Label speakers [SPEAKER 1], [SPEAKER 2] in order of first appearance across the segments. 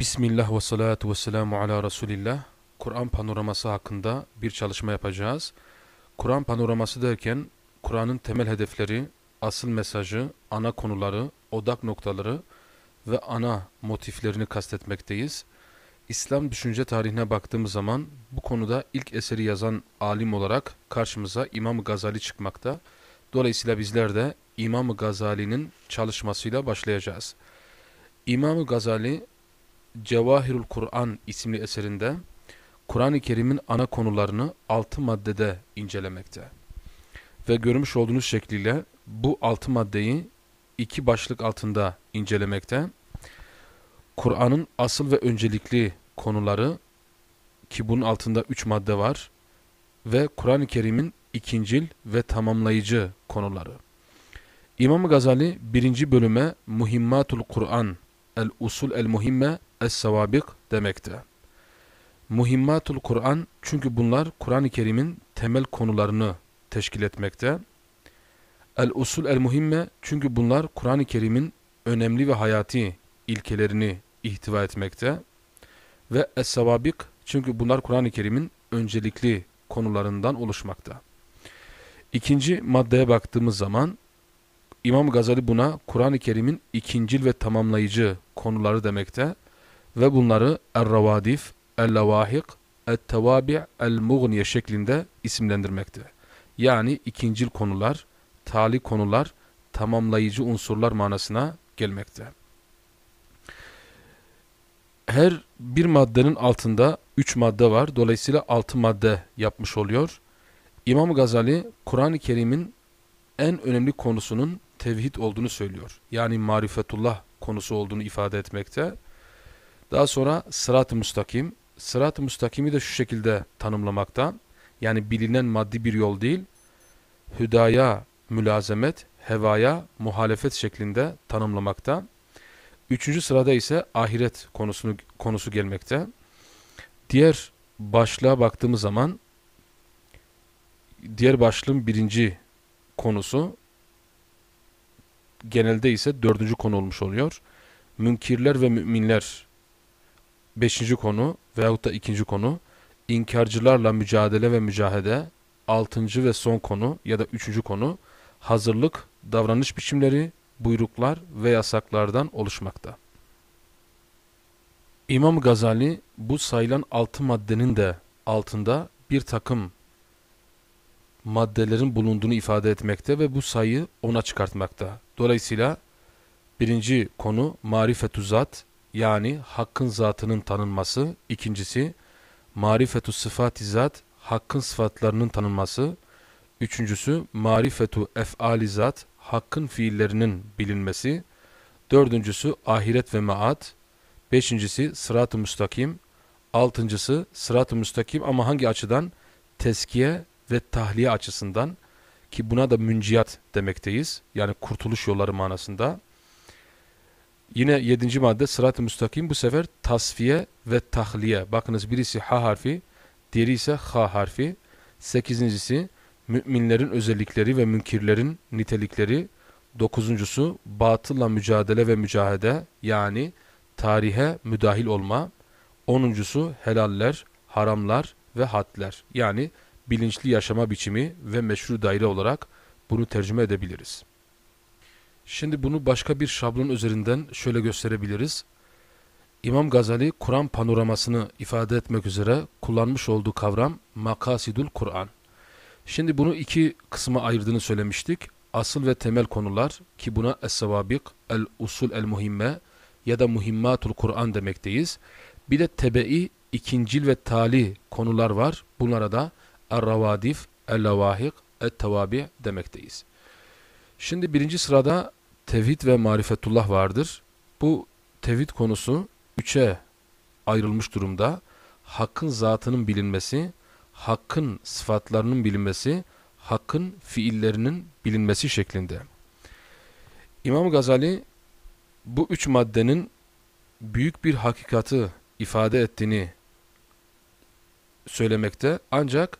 [SPEAKER 1] Bismillah ve salatu ve selamu ala Resulillah. Kur'an panoraması hakkında bir çalışma yapacağız. Kur'an panoraması derken Kur'an'ın temel hedefleri, asıl mesajı, ana konuları, odak noktaları ve ana motiflerini kastetmekteyiz. İslam düşünce tarihine baktığımız zaman bu konuda ilk eseri yazan alim olarak karşımıza İmam Gazali çıkmakta. Dolayısıyla bizler de İmam Gazali'nin çalışmasıyla başlayacağız. İmam Gazali Cevahirul Kur'an isimli eserinde Kur'an-ı Kerim'in ana konularını 6 maddede incelemekte. Ve görmüş olduğunuz şekliyle bu 6 maddeyi iki başlık altında incelemekte. Kur'an'ın asıl ve öncelikli konuları ki bunun altında 3 madde var ve Kur'an-ı Kerim'in ikincil ve tamamlayıcı konuları. İmam Gazali birinci bölüme Muhimmatul Kur'an El Usul El Muhimme es-savabik demekte. Muhimmatul Kur'an çünkü bunlar Kur'an-ı Kerim'in temel konularını teşkil etmekte. El-usul el-muhimme çünkü bunlar Kur'an-ı Kerim'in önemli ve hayati ilkelerini ihtiva etmekte. Ve es-savabik çünkü bunlar Kur'an-ı Kerim'in öncelikli konularından oluşmakta. İkinci maddeye baktığımız zaman İmam Gazali buna Kur'an-ı Kerim'in ikincil ve tamamlayıcı konuları demekte ve bunları el ravadif El-Levahik, el tevabi El-Mughniye şeklinde isimlendirmekte. Yani ikincil konular, tali konular, tamamlayıcı unsurlar manasına gelmekte. Her bir maddenin altında üç madde var. Dolayısıyla altı madde yapmış oluyor. İmam Gazali Kur'an-ı Kerim'in en önemli konusunun tevhid olduğunu söylüyor. Yani marifetullah konusu olduğunu ifade etmekte. Daha sonra sırat-ı müstakim. Sırat-ı müstakimi de şu şekilde tanımlamakta. Yani bilinen maddi bir yol değil, hüdaya mülazemet, hevaya muhalefet şeklinde tanımlamakta. Üçüncü sırada ise ahiret konusunu, konusu gelmekte. Diğer başlığa baktığımız zaman, diğer başlığın birinci konusu, genelde ise dördüncü konu olmuş oluyor. Münkirler ve müminler Beşinci konu veyahut da ikinci konu inkarcılarla mücadele ve mücahede. Altıncı ve son konu ya da üçüncü konu hazırlık, davranış biçimleri, buyruklar ve yasaklardan oluşmakta. İmam Gazali bu sayılan altı maddenin de altında bir takım maddelerin bulunduğunu ifade etmekte ve bu sayı ona çıkartmakta. Dolayısıyla birinci konu marifetü zat, yani hakkın zatının tanınması. İkincisi marifetu sıfat zat hakkın sıfatlarının tanınması. Üçüncüsü marifetu ef'ali zat hakkın fiillerinin bilinmesi. Dördüncüsü ahiret ve maat. Beşincisi sırat-ı müstakim. Altıncısı sırat-ı müstakim ama hangi açıdan? Teskiye ve tahliye açısından ki buna da münciyat demekteyiz. Yani kurtuluş yolları manasında. Yine yedinci madde sırat-ı müstakim bu sefer tasfiye ve tahliye. Bakınız birisi ha harfi, diğeri ise ha harfi. Sekizincisi müminlerin özellikleri ve münkirlerin nitelikleri. Dokuzuncusu batılla mücadele ve mücahede yani tarihe müdahil olma. Onuncusu helaller, haramlar ve hadler yani bilinçli yaşama biçimi ve meşru daire olarak bunu tercüme edebiliriz. Şimdi bunu başka bir şablon üzerinden şöyle gösterebiliriz. İmam Gazali Kur'an panoramasını ifade etmek üzere kullanmış olduğu kavram makasidul Kur'an. Şimdi bunu iki kısma ayırdığını söylemiştik. Asıl ve temel konular ki buna es-sevabik, el-usul el-muhimme ya da muhimmatul Kur'an demekteyiz. Bir de tebe'i, ikincil ve tali konular var. Bunlara da er-ravadif, el-lavahik, et-tevabi demekteyiz. Şimdi birinci sırada tevhid ve marifetullah vardır. Bu tevhid konusu üçe ayrılmış durumda. Hakkın zatının bilinmesi, hakkın sıfatlarının bilinmesi, hakkın fiillerinin bilinmesi şeklinde. İmam Gazali bu üç maddenin büyük bir hakikatı ifade ettiğini söylemekte ancak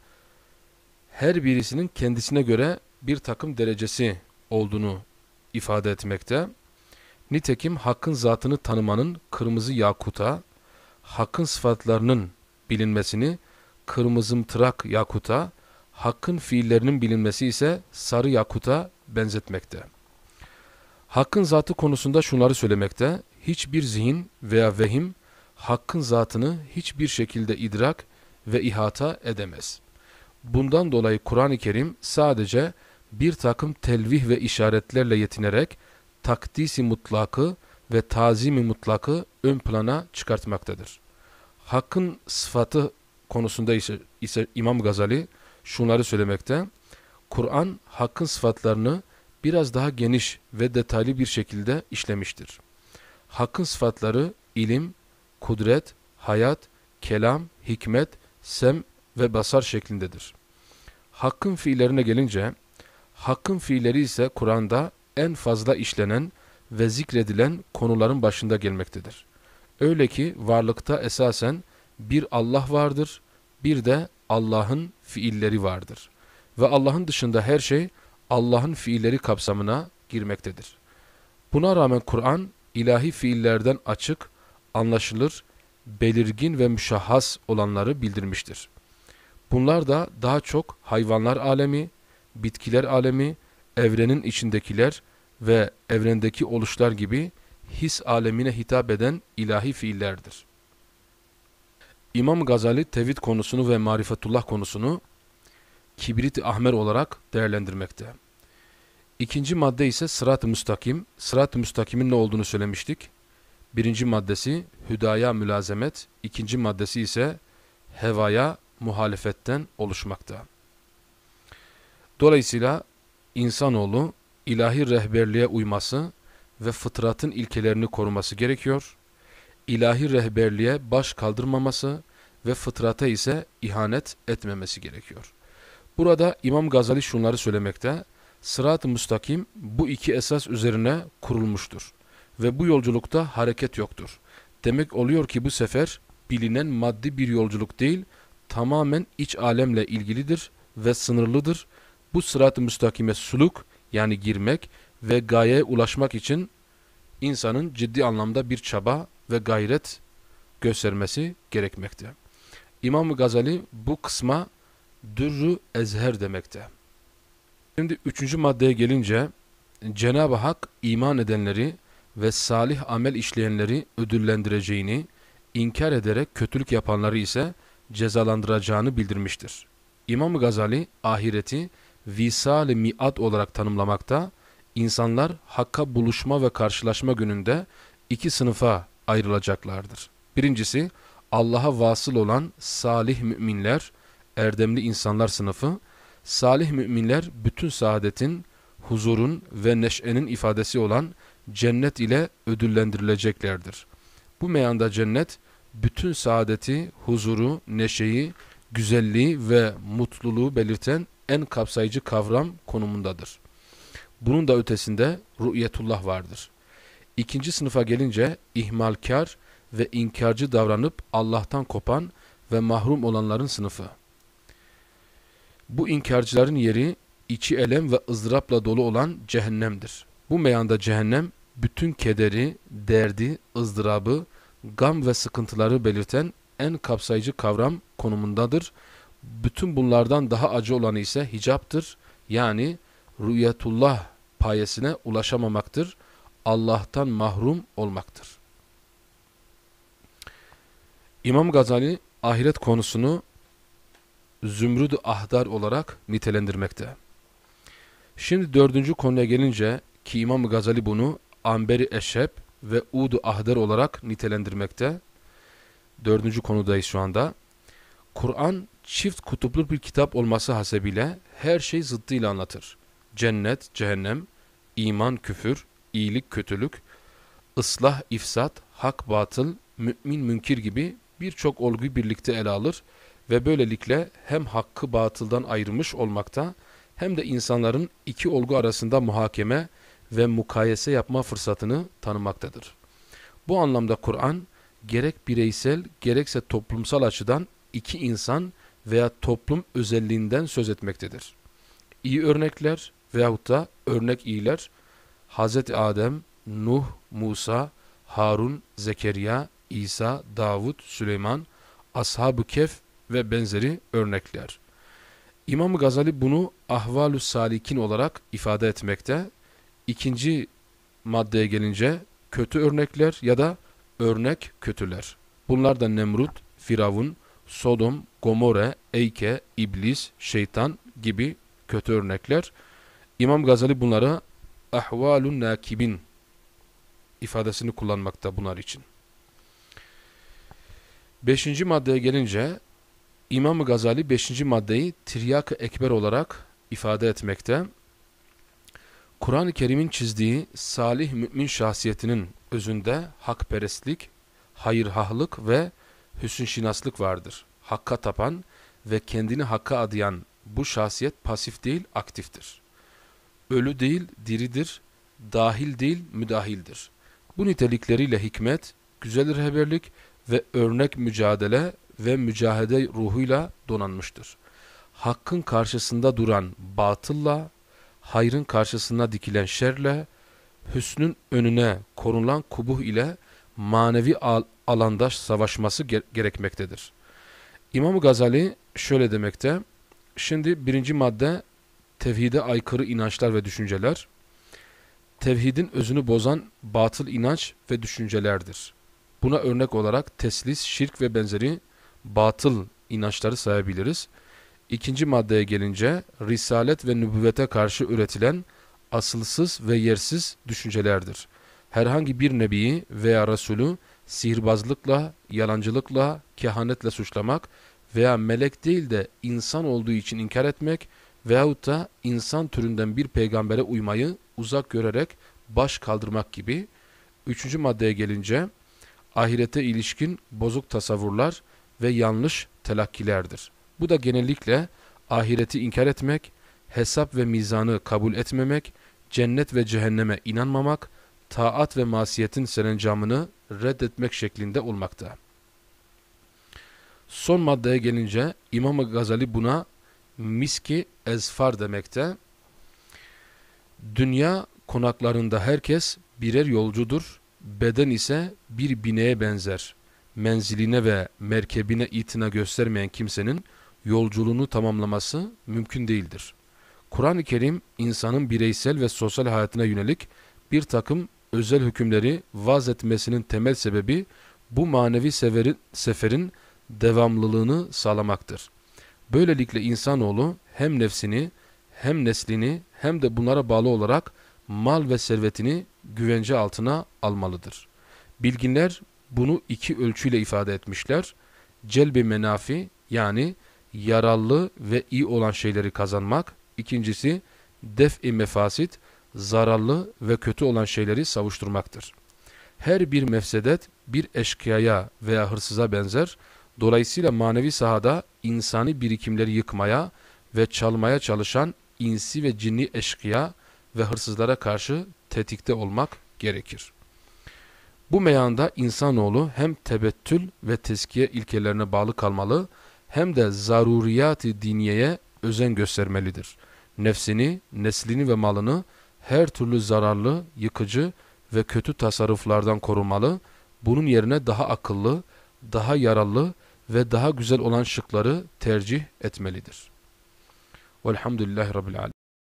[SPEAKER 1] her birisinin kendisine göre bir takım derecesi olduğunu ifade etmekte. Nitekim hakkın zatını tanımanın kırmızı yakuta, hakkın sıfatlarının bilinmesini kırmızımtırak yakuta, hakkın fiillerinin bilinmesi ise sarı yakuta benzetmekte. Hakkın zatı konusunda şunları söylemekte, hiçbir zihin veya vehim hakkın zatını hiçbir şekilde idrak ve ihata edemez. Bundan dolayı Kur'an-ı Kerim sadece bir takım telvih ve işaretlerle yetinerek takdisi mutlakı ve tazimi mutlakı ön plana çıkartmaktadır. Hakkın sıfatı konusunda ise, ise İmam Gazali şunları söylemekte. Kur'an hakkın sıfatlarını biraz daha geniş ve detaylı bir şekilde işlemiştir. Hakkın sıfatları ilim, kudret, hayat, kelam, hikmet, sem ve basar şeklindedir. Hakkın fiillerine gelince Hakkın fiilleri ise Kur'an'da en fazla işlenen ve zikredilen konuların başında gelmektedir. Öyle ki varlıkta esasen bir Allah vardır, bir de Allah'ın fiilleri vardır. Ve Allah'ın dışında her şey Allah'ın fiilleri kapsamına girmektedir. Buna rağmen Kur'an ilahi fiillerden açık, anlaşılır, belirgin ve müşahhas olanları bildirmiştir. Bunlar da daha çok hayvanlar alemi, bitkiler alemi, evrenin içindekiler ve evrendeki oluşlar gibi his alemine hitap eden ilahi fiillerdir. İmam Gazali tevhid konusunu ve marifetullah konusunu kibrit ahmer olarak değerlendirmekte. İkinci madde ise sırat-ı müstakim. Sırat-ı müstakimin ne olduğunu söylemiştik. Birinci maddesi hüdaya mülazemet, ikinci maddesi ise hevaya muhalefetten oluşmakta. Dolayısıyla insanoğlu ilahi rehberliğe uyması ve fıtratın ilkelerini koruması gerekiyor. İlahi rehberliğe baş kaldırmaması ve fıtrata ise ihanet etmemesi gerekiyor. Burada İmam Gazali şunları söylemekte, sırat-ı müstakim bu iki esas üzerine kurulmuştur ve bu yolculukta hareket yoktur. Demek oluyor ki bu sefer bilinen maddi bir yolculuk değil, tamamen iç alemle ilgilidir ve sınırlıdır bu sırat-ı müstakime suluk yani girmek ve gayeye ulaşmak için insanın ciddi anlamda bir çaba ve gayret göstermesi gerekmekte. İmam Gazali bu kısma dürrü ezher demekte. Şimdi üçüncü maddeye gelince Cenab-ı Hak iman edenleri ve salih amel işleyenleri ödüllendireceğini, inkar ederek kötülük yapanları ise cezalandıracağını bildirmiştir. İmam Gazali ahireti visal-i miat olarak tanımlamakta, insanlar hakka buluşma ve karşılaşma gününde iki sınıfa ayrılacaklardır. Birincisi Allah'a vasıl olan salih müminler, erdemli insanlar sınıfı, salih müminler bütün saadetin, huzurun ve neşenin ifadesi olan cennet ile ödüllendirileceklerdir. Bu meyanda cennet, bütün saadeti, huzuru, neşeyi, güzelliği ve mutluluğu belirten en kapsayıcı kavram konumundadır. Bunun da ötesinde ru'yetullah vardır. İkinci sınıfa gelince ihmalkar ve inkarcı davranıp Allah'tan kopan ve mahrum olanların sınıfı. Bu inkarcıların yeri içi elem ve ızdırapla dolu olan cehennemdir. Bu meyanda cehennem bütün kederi, derdi, ızdırabı, gam ve sıkıntıları belirten en kapsayıcı kavram konumundadır bütün bunlardan daha acı olanı ise hicaptır. Yani rüyetullah payesine ulaşamamaktır. Allah'tan mahrum olmaktır. İmam Gazali ahiret konusunu zümrüd ahdar olarak nitelendirmekte. Şimdi dördüncü konuya gelince ki İmam Gazali bunu Amberi Eşep ve Udu Ahdar olarak nitelendirmekte. Dördüncü konudayız şu anda. Kur'an çift kutuplu bir kitap olması hasebiyle her şey zıddıyla anlatır. Cennet, cehennem, iman, küfür, iyilik, kötülük, ıslah, ifsat, hak, batıl, mümin, münkir gibi birçok olguyu birlikte ele alır ve böylelikle hem hakkı batıldan ayırmış olmakta hem de insanların iki olgu arasında muhakeme ve mukayese yapma fırsatını tanımaktadır. Bu anlamda Kur'an gerek bireysel gerekse toplumsal açıdan iki insan veya toplum özelliğinden söz etmektedir. İyi örnekler veyahut da örnek iyiler Hz. Adem, Nuh, Musa, Harun, Zekeriya, İsa, Davud, Süleyman, Ashab-ı Kef ve benzeri örnekler. imam Gazali bunu Ahvalü Salikin olarak ifade etmekte. İkinci maddeye gelince kötü örnekler ya da örnek kötüler. Bunlar da Nemrut, Firavun, Sodom, Gomorre, Eyke, İblis, Şeytan gibi kötü örnekler. İmam Gazali bunlara ahvalun nakibin ifadesini kullanmakta bunlar için. Beşinci maddeye gelince İmam Gazali beşinci maddeyi tiryak ekber olarak ifade etmekte. Kur'an-ı Kerim'in çizdiği salih mümin şahsiyetinin özünde hakperestlik, hayırhahlık ve hüsün şinaslık vardır. Hakka tapan ve kendini hakka adayan bu şahsiyet pasif değil aktiftir. Ölü değil diridir, dahil değil müdahildir. Bu nitelikleriyle hikmet, güzel rehberlik ve örnek mücadele ve mücahede ruhuyla donanmıştır. Hakkın karşısında duran batılla, hayrın karşısında dikilen şerle, hüsnün önüne korunan kubuh ile manevi alanda savaşması gerekmektedir. İmam Gazali şöyle demekte. Şimdi birinci madde tevhide aykırı inançlar ve düşünceler. Tevhidin özünü bozan batıl inanç ve düşüncelerdir. Buna örnek olarak teslis, şirk ve benzeri batıl inançları sayabiliriz. İkinci maddeye gelince risalet ve nübüvvete karşı üretilen asılsız ve yersiz düşüncelerdir. Herhangi bir nebiyi veya resulü sihirbazlıkla, yalancılıkla, kehanetle suçlamak veya melek değil de insan olduğu için inkar etmek veyahut da insan türünden bir peygambere uymayı uzak görerek baş kaldırmak gibi. Üçüncü maddeye gelince ahirete ilişkin bozuk tasavvurlar ve yanlış telakkilerdir. Bu da genellikle ahireti inkar etmek, hesap ve mizanı kabul etmemek, cennet ve cehenneme inanmamak, taat ve masiyetin serencamını reddetmek şeklinde olmakta. Son maddeye gelince İmam Gazali buna miski ezfar demekte. Dünya konaklarında herkes birer yolcudur, beden ise bir bineğe benzer. Menziline ve merkebine itina göstermeyen kimsenin yolculuğunu tamamlaması mümkün değildir. Kur'an-ı Kerim insanın bireysel ve sosyal hayatına yönelik bir takım özel hükümleri vaz etmesinin temel sebebi bu manevi seferin, seferin devamlılığını sağlamaktır. Böylelikle insanoğlu hem nefsini hem neslini hem de bunlara bağlı olarak mal ve servetini güvence altına almalıdır. Bilginler bunu iki ölçüyle ifade etmişler. Celbi menafi yani yararlı ve iyi olan şeyleri kazanmak. İkincisi def-i mefasit zararlı ve kötü olan şeyleri savuşturmaktır. Her bir mefsedet bir eşkıyaya veya hırsıza benzer. Dolayısıyla manevi sahada insani birikimleri yıkmaya ve çalmaya çalışan insi ve cinni eşkıya ve hırsızlara karşı tetikte olmak gerekir. Bu meyanda insanoğlu hem tebettül ve teskiye ilkelerine bağlı kalmalı hem de zaruriyat-ı diniyeye özen göstermelidir. Nefsini, neslini ve malını her türlü zararlı, yıkıcı ve kötü tasarruflardan korunmalı, bunun yerine daha akıllı, daha yararlı ve daha güzel olan şıkları tercih etmelidir. Velhamdülillahi Rabbil Alemin.